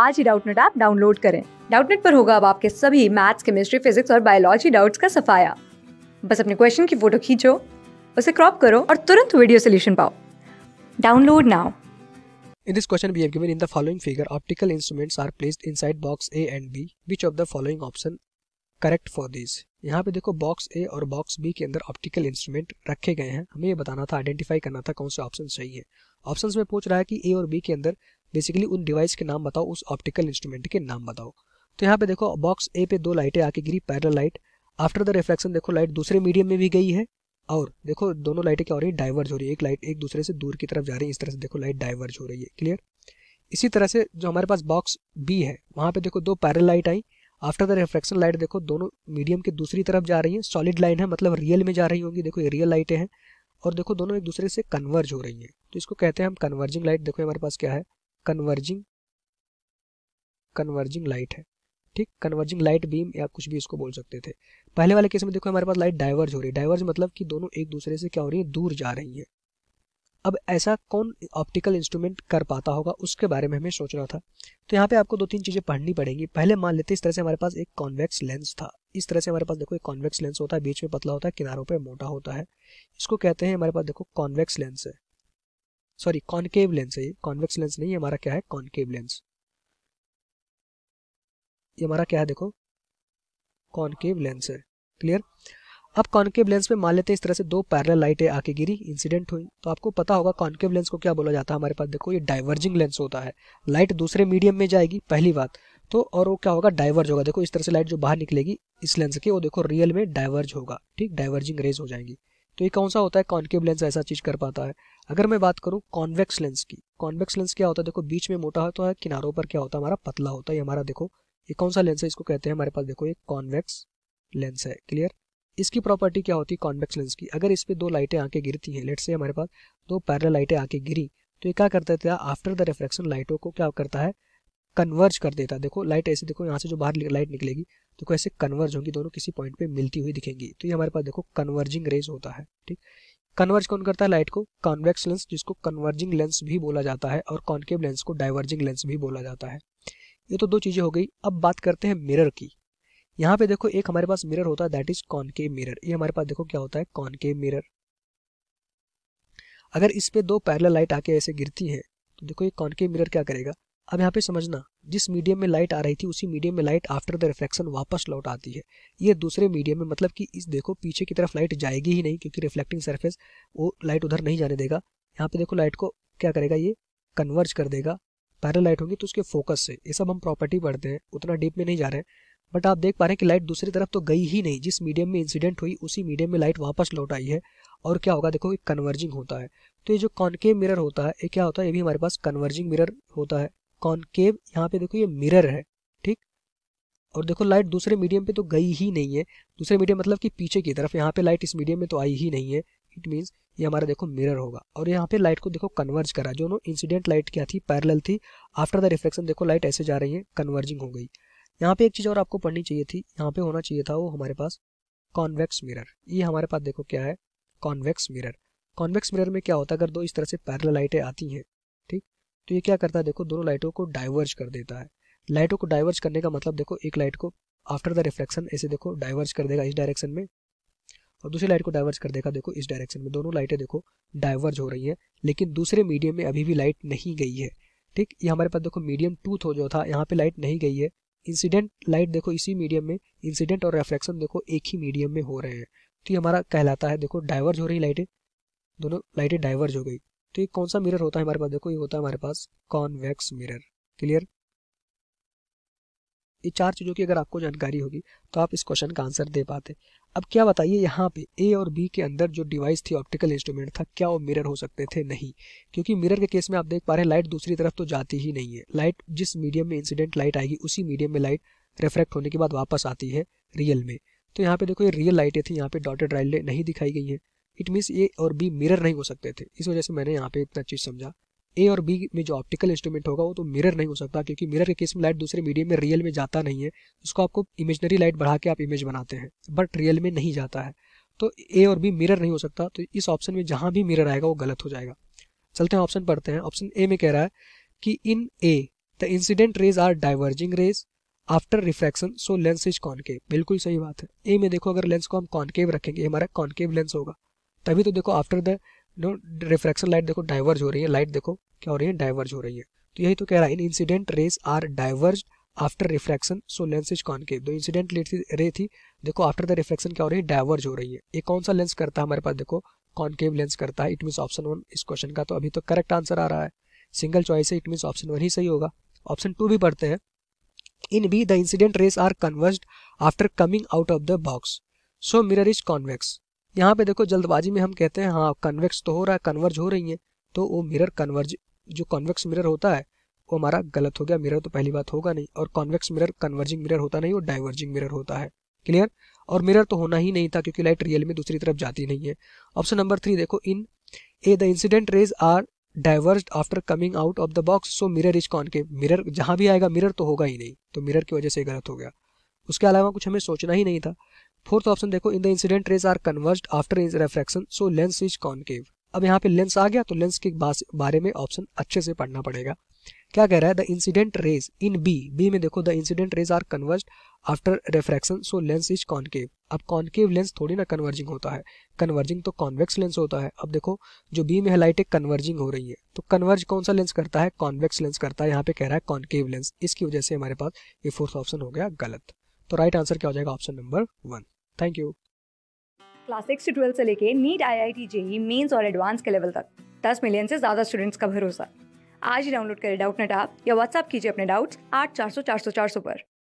आज ही Doubtnut app download करें डाउटनेट पर होगा अब आपके सभी मैथ्स केमिस्ट्री फिजिक्स और बायोलॉजी डाउट्स का सफाया बस अपने क्वेश्चन की फोटो खींचो उसे क्रॉप करो और तुरंत वीडियो सोल्यूशन पाओ download now In this question we have given in the following figure optical instruments are placed inside box A and B which of the following option correct for this यहाँ पे देखो box ए और box B के अंदर optical instrument रखे गए हैं हमें ये बताना था आइडेंटिफाई करना था कौन से ऑप्शन चाहिए Options में पूछ रहा है कि A और B के अंदर बेसिकली उन डिवाइस के नाम बताओ उस ऑप्टिकल इंस्ट्रूमेंट के नाम बताओ तो यहाँ पे देखो बॉक्स ए पे दो लाइटें आके गिरी parallel light after the reflection देखो लाइट दूसरे मीडियम में भी गई है और देखो दोनों लाइटें क्या हो रही है डाइवर्ज हो रही है एक लाइट एक दूसरे से दूर की तरफ जा रही है इस तरह से देखो लाइट डाइवर्ज हो रही है क्लियर इसी तरह से जो हमारे पास बॉक्स बी है वहाँ पे देखो दो पैरल लाइट आई आफ्टर द रिफ्लेक्शन लाइट देखो दोनों मीडियम के दूसरी तरफ जा रही है सॉलिड लाइन है मतलब रियल में जा रही होंगी देखो ये रियल लाइटें हैं और देखो दोनों एक दूसरे से कन्वर्ज हो रही हैं तो इसको कहते हैं हम कन्वर्जिंग लाइट देखो हमारे पास क्या है कन्वर्जिंग कन्वर्जिंग लाइट है ठीक कन्वर्जिंग लाइट बीम या कुछ भी इसको बोल सकते थे पहले वाले केस में देखो हमारे पास लाइट डाइवर्ज हो रही है डाइवर्ज मतलब कि दोनों एक दूसरे से क्या हो रही है दूर जा रही है अब ऐसा कौन ऑप्टिकल इंस्ट्रूमेंट कर पाता होगा उसके बारे में हमें सोचना था तो यहाँ पे आपको दो तीन चीज़ें पढ़नी पड़ेंगी पहले मान लेते इस तरह से हमारे पास एक कॉन्वेक्स लेंस था इस तरह से हमारे पास देखो एक कॉन्वेक्स लेंस होता है बीच में पतला होता है किनारों पर मोटा होता है इसको कहते हैं हमारे पास देखो कॉन्वेक्स लेंस है सॉरी कॉन्केव लेंस है ये कॉन्वेक्स लेंस नहीं हमारा क्या है कॉन्केव लेंस ये हमारा क्या है देखो कॉन्केव लेंस है क्लियर अब कॉन्केव लेंस में मान लेते हैं इस तरह से दो पैरल लाइटें आके गिरी इंसिडेंट हुई तो आपको पता होगा कॉन्केव लेंस को क्या बोला जाता है हमारे पास देखो ये डाइवर्जिंग लेंस होता है लाइट दूसरे मीडियम में जाएगी पहली बात तो और वो क्या होगा डाइवर्ज होगा देखो इस तरह से लाइट जो बाहर निकलेगी इस लेंस के वो देखो रियल में डाइवर्ज होगा ठीक डाइवर्जिंग रेज हो जाएंगी तो ये कौन सा होता है कॉन्केव लेंस ऐसा चीज कर पाता है अगर मैं बात करूँ कॉन्वेक्स लेंस की कॉन्वेक्स लेंस क्या होता है देखो बीच में मोटा होता तो है किनारों पर क्या होता है हमारा पतला होता है हमारा देखो ये कौन सा लेंस है इसको कहते हैं हमारे पास देखो ये कॉन्वेक्स लेंस है क्लियर इसकी प्रॉपर्टी क्या होती है कॉन्वेक्स लेंस की अगर इस पर दो लाइटें आके गिरती हैं लेट से हमारे पास दो पैरल लाइटें आके गिरी तो ये क्या करता था आफ्टर द रिफ्लेक्शन लाइटों को क्या करता है कन्वर्ज कर देता है देखो लाइट ऐसे देखो यहाँ से जो बाहर लाइट निकलेगी देखो ऐसे कन्वर्ज होंगी दोनों किसी पॉइंट पे मिलती हुई दिखेंगी तो ये हमारे पास देखो कन्वर्जिंग रेज होता है ठीक कन्वर्ज कौन करता है लाइट को कॉन्वेक्स लेंस जिसको कन्वर्जिंग लेंस भी बोला जाता है और कॉन्केव लेंस को डाइवर्जिंग लेंस भी बोला जाता है ये तो दो चीज़ें हो गई अब बात करते हैं मिरर की यहाँ पे देखो एक हमारे पास मिरर होता है दैट इज कॉन्केव मिरर ये हमारे पास देखो क्या होता है कॉन्केव मिरर अगर इस पे दो पैरल लाइट आके ऐसे गिरती है तो देखो ये कॉन्केव मिरर क्या करेगा अब यहाँ पे समझना जिस मीडियम में लाइट आ रही थी उसी मीडियम में लाइट आफ्टर द रिफ्लेक्शन वापस लौट आती है ये दूसरे मीडियम में मतलब कि इस देखो पीछे की तरफ लाइट जाएगी ही नहीं क्योंकि रिफ्लेक्टिंग सरफेस वो लाइट उधर नहीं जाने देगा यहाँ पे देखो लाइट को क्या करेगा ये कन्वर्ज कर देगा पैरल लाइट होगी तो उसके फोकस से ये सब हम प्रॉपर्टी पढ़ते हैं उतना डीप में नहीं जा रहे हैं बट आप देख पा रहे हैं कि लाइट दूसरी तरफ तो गई ही नहीं जिस मीडियम में इंसिडेंट हुई उसी मीडियम में लाइट वापस लौट आई है और क्या होगा देखो एक कन्वर्जिंग होता है तो ये जो कॉन्केव मिरर होता है ये क्या होता है ये भी हमारे पास कन्वर्जिंग मिरर होता है कॉन्केव यहाँ पे देखो ये मिरर है ठीक और देखो लाइट दूसरे मीडियम पे तो गई ही नहीं है दूसरे मीडियम मतलब कि पीछे की तरफ यहाँ पे लाइट इस मीडियम में तो आई ही नहीं है इट मीन्स ये हमारा देखो मिरर होगा और यहाँ पे लाइट को देखो कन्वर्ज करा जो नो इंसिडेंट लाइट क्या थी पैरल थी आफ्टर द रिफ्लेक्शन देखो लाइट ऐसे जा रही है कन्वर्जिंग हो गई यहाँ पे एक चीज़ और आपको पढ़नी चाहिए थी यहाँ पे होना चाहिए था वो हमारे पास कॉन्वेक्स मिरर ये हमारे पास देखो क्या है कॉन्वेक्स मिरर कॉन्वेक्स मिरर में क्या होता है अगर दो इस तरह से पैरल लाइटें आती हैं तो ये क्या करता है देखो दोनों लाइटों को डाइवर्ज कर देता है लाइटों को डाइवर्ज करने का मतलब देखो एक लाइट को आफ्टर द रिफ्लेक्शन ऐसे देखो डाइवर्ज कर देगा इस डायरेक्शन में और दूसरी लाइट को डाइवर्ज कर देगा देखो इस डायरेक्शन में दोनों लाइटें देखो डाइवर्ज हो रही हैं लेकिन दूसरे मीडियम में अभी भी लाइट नहीं गई है ठीक ये हमारे पास देखो मीडियम टू थो जो था यहाँ पे लाइट नहीं गई है इंसिडेंट लाइट देखो इसी मीडियम में इंसिडेंट और रिफ्लेक्शन देखो एक ही मीडियम में हो रहे हैं तो ये हमारा कहलाता है देखो डाइवर्ज हो रही लाइटें दोनों लाइटें डाइवर्ज हो गई तो ये कौन सा मिरर होता है हमारे पास देखो ये होता है हमारे पास कॉन्वेक्स मिरर क्लियर ये चार चीज़ों की अगर आपको जानकारी होगी तो आप इस क्वेश्चन का आंसर दे पाते अब क्या बताइए यहाँ पे ए और बी के अंदर जो डिवाइस थी ऑप्टिकल इंस्ट्रूमेंट था क्या वो मिरर हो सकते थे नहीं क्योंकि मिरर के केस में आप देख पा रहे हैं लाइट दूसरी तरफ तो जाती ही नहीं है लाइट जिस मीडियम में इंसिडेंट लाइट आएगी उसी मीडियम में लाइट रिफ्लेक्ट होने के बाद वापस आती है रियल में तो यहाँ पे देखो ये रियल लाइटें थी यहाँ पे डॉटेड राइल नहीं दिखाई गई है इट मीन्स ए और बी मिरर नहीं हो सकते थे इस वजह से मैंने यहाँ पे इतना चीज़ समझा ए और बी में जो ऑप्टिकल इंस्ट्रूमेंट होगा वो तो मिरर नहीं हो सकता क्योंकि मिरर के केस में लाइट दूसरे मीडियम में रियल में जाता नहीं है उसको आपको इमेजनरी लाइट बढ़ा के आप इमेज बनाते हैं बट रियल में नहीं जाता है तो ए और बी मिरर नहीं हो सकता तो इस ऑप्शन में जहाँ भी मिरर आएगा वो गलत हो जाएगा चलते हैं ऑप्शन पढ़ते हैं ऑप्शन ए में कह रहा है कि in A the incident rays are diverging rays after refraction so lens is concave बिल्कुल सही बात है ए में देखो अगर लेंस को हम कॉन्केव रखेंगे हमारा कॉन्केव लेंस होगा तभी तो देखो आफ्टर द रिफ्रैक्शन लाइट देखो डाइवर्ज हो रही है लाइट देखो क्या हो रही है डाइवर्ज हो रही है तो यही तो कह रहा है in incident rays are diverge after refraction so lens is के दो इंसिडेंट रे थी देखो आफ्टर द रिफ्रैक्शन क्या हो रही है डाइवर्ज हो रही है ये कौन सा लेंस करता है हमारे पास देखो कॉनकेव लेंस करता है इट मीन ऑप्शन वन इस क्वेश्चन का तो अभी तो करेक्ट आंसर आ रहा है सिंगल चॉइस है इट मीन ऑप्शन वन ही सही होगा ऑप्शन टू भी पढ़ते हैं in B the incident rays are converged after coming out of the box so mirror is convex यहाँ पे देखो जल्दबाजी में हम कहते हैं हाँ कन्वेक्स तो हो रहा है कन्वर्ज हो रही है तो वो मिरर कन्वर्ज जो कॉन्वेक्स मिरर होता है वो हमारा गलत हो गया मिरर तो पहली बात होगा नहीं और कॉन्वेक्स मिरर कन्वर्जिंग मिरर होता नहीं वो डाइवर्जिंग मिरर होता है क्लियर और मिरर तो होना ही नहीं था क्योंकि लाइट रियल में दूसरी तरफ जाती नहीं है ऑप्शन नंबर थ्री देखो in A the incident rays are diverge after coming out of the box so mirror is concave mirror जहाँ भी आएगा मिरर तो होगा ही नहीं तो मिरर की वजह से गलत हो गया उसके अलावा कुछ हमें सोचना ही नहीं था फोर्थ ऑप्शन देखो in the incident rays are converge after refraction so lens is concave अब यहाँ पे लेंस आ गया तो लेंस के बारे में ऑप्शन अच्छे से पढ़ना पड़ेगा क्या कह रहा है the incident rays in B B में देखो the incident rays are converge after refraction so lens is concave अब कॉन्केव लेंस थोड़ी ना कन्वर्जिंग होता है कन्वर्जिंग तो कॉन्वेक्स लेंस होता है अब देखो जो बी में हेलाइट एक कन्वर्जिंग हो रही है तो कन्वर्ज कौन सा लेंस करता है कॉन्वेक्स लेंस करता है यहाँ पे कह रहा है कॉन्केव लेंस इसकी वजह से हमारे पास ये फोर्थ ऑप्शन हो गया गलत तो राइट आंसर क्या हो जाएगा option number one thank you class six से ट्वेल्थ से लेके NEET I I T JEE mains और एडवांस के लेवल तक दस मिलियन से ज़्यादा स्टूडेंट्स का भरोसा आज ही डाउनलोड करें डाउट नेट आप या व्हाट्सअप कीजिए अपने डाउट्स आठ चार सौ चार सौ चार सौ पर